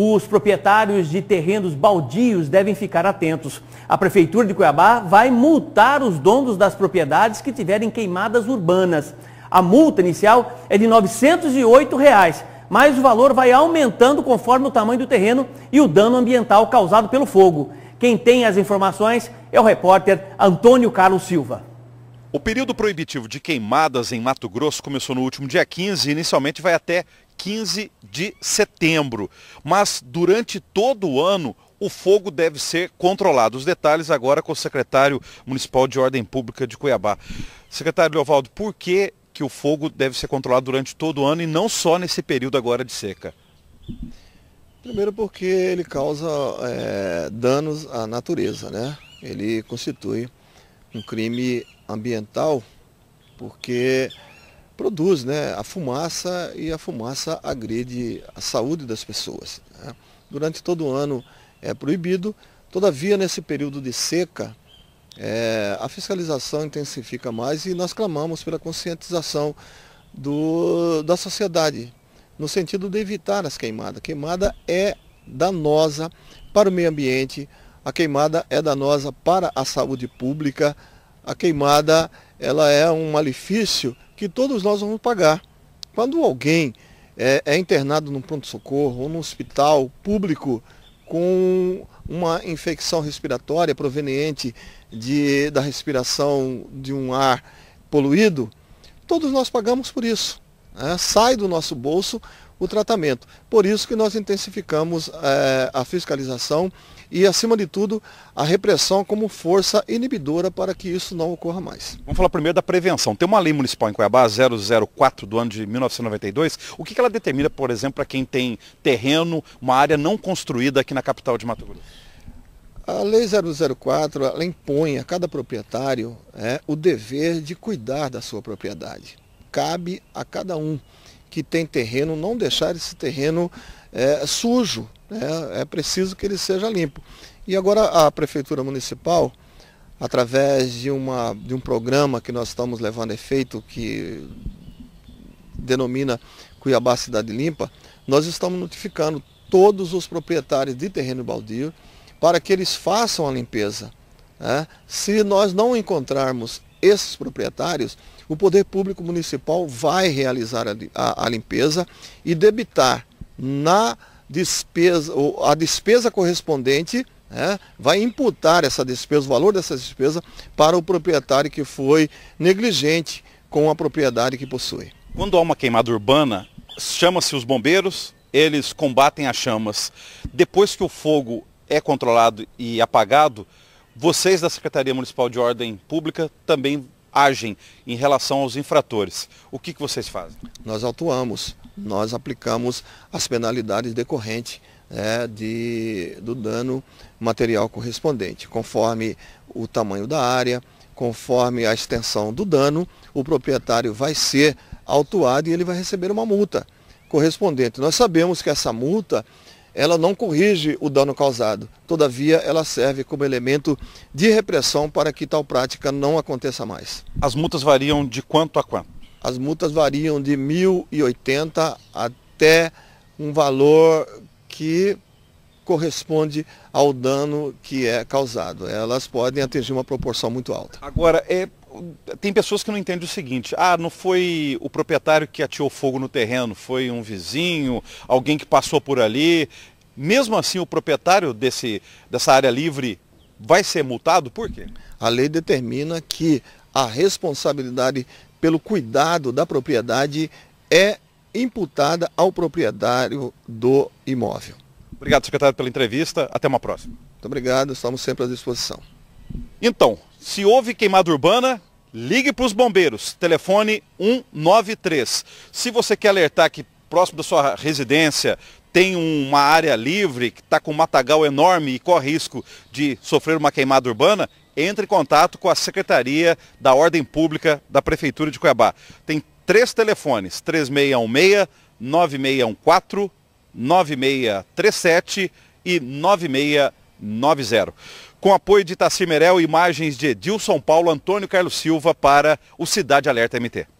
Os proprietários de terrenos baldios devem ficar atentos. A Prefeitura de Cuiabá vai multar os donos das propriedades que tiverem queimadas urbanas. A multa inicial é de R$ 908, reais, mas o valor vai aumentando conforme o tamanho do terreno e o dano ambiental causado pelo fogo. Quem tem as informações é o repórter Antônio Carlos Silva. O período proibitivo de queimadas em Mato Grosso começou no último dia 15 e inicialmente vai até 15 de setembro. Mas durante todo o ano, o fogo deve ser controlado. Os detalhes agora com o secretário municipal de Ordem Pública de Cuiabá. Secretário Leovaldo, por que, que o fogo deve ser controlado durante todo o ano e não só nesse período agora de seca? Primeiro porque ele causa é, danos à natureza, né? Ele constitui um crime ambiental porque produz né, a fumaça e a fumaça agride a saúde das pessoas. Né? Durante todo o ano é proibido, todavia nesse período de seca, é, a fiscalização intensifica mais e nós clamamos pela conscientização do, da sociedade, no sentido de evitar as queimadas. A queimada é danosa para o meio ambiente, a queimada é danosa para a saúde pública, a queimada ela é um malefício que todos nós vamos pagar. Quando alguém é, é internado num pronto-socorro ou num hospital público com uma infecção respiratória proveniente de, da respiração de um ar poluído, todos nós pagamos por isso. Né? Sai do nosso bolso o tratamento. Por isso que nós intensificamos é, a fiscalização e, acima de tudo, a repressão como força inibidora para que isso não ocorra mais. Vamos falar primeiro da prevenção. Tem uma lei municipal em Cuiabá, 004 do ano de 1992. O que ela determina, por exemplo, para quem tem terreno, uma área não construída aqui na capital de Mato Grosso? A Lei 004 ela impõe a cada proprietário é, o dever de cuidar da sua propriedade. Cabe a cada um que tem terreno, não deixar esse terreno é, sujo. Né? É preciso que ele seja limpo. E agora a Prefeitura Municipal, através de, uma, de um programa que nós estamos levando a efeito, que denomina Cuiabá Cidade Limpa, nós estamos notificando todos os proprietários de terreno baldio para que eles façam a limpeza. Né? Se nós não encontrarmos esses proprietários, o poder público municipal vai realizar a, a, a limpeza e debitar na despesa, a despesa correspondente, né, vai imputar essa despesa, o valor dessa despesa, para o proprietário que foi negligente com a propriedade que possui. Quando há uma queimada urbana, chama-se os bombeiros, eles combatem as chamas. Depois que o fogo é controlado e apagado, vocês da Secretaria Municipal de Ordem Pública também agem em relação aos infratores. O que, que vocês fazem? Nós atuamos, nós aplicamos as penalidades decorrentes é, né, de, do dano material correspondente, conforme o tamanho da área, conforme a extensão do dano, o proprietário vai ser autuado e ele vai receber uma multa correspondente. Nós sabemos que essa multa ela não corrige o dano causado. Todavia, ela serve como elemento de repressão para que tal prática não aconteça mais. As multas variam de quanto a quanto? As multas variam de 1.080 até um valor que corresponde ao dano que é causado. Elas podem atingir uma proporção muito alta. Agora, é tem pessoas que não entendem o seguinte: ah, não foi o proprietário que atirou fogo no terreno, foi um vizinho, alguém que passou por ali. Mesmo assim, o proprietário desse, dessa área livre vai ser multado? Por quê? A lei determina que a responsabilidade pelo cuidado da propriedade é imputada ao proprietário do imóvel. Obrigado, secretário, pela entrevista. Até uma próxima. Muito obrigado, estamos sempre à disposição. Então, se houve queimada urbana, Ligue para os bombeiros, telefone 193. Se você quer alertar que próximo da sua residência tem uma área livre, que está com um matagal enorme e corre risco de sofrer uma queimada urbana, entre em contato com a Secretaria da Ordem Pública da Prefeitura de Cuiabá. Tem três telefones, 3616, 9614, 9637 e 9690 com apoio de Tassi Merel, imagens de Edilson Paulo, Antônio Carlos Silva para o Cidade Alerta MT.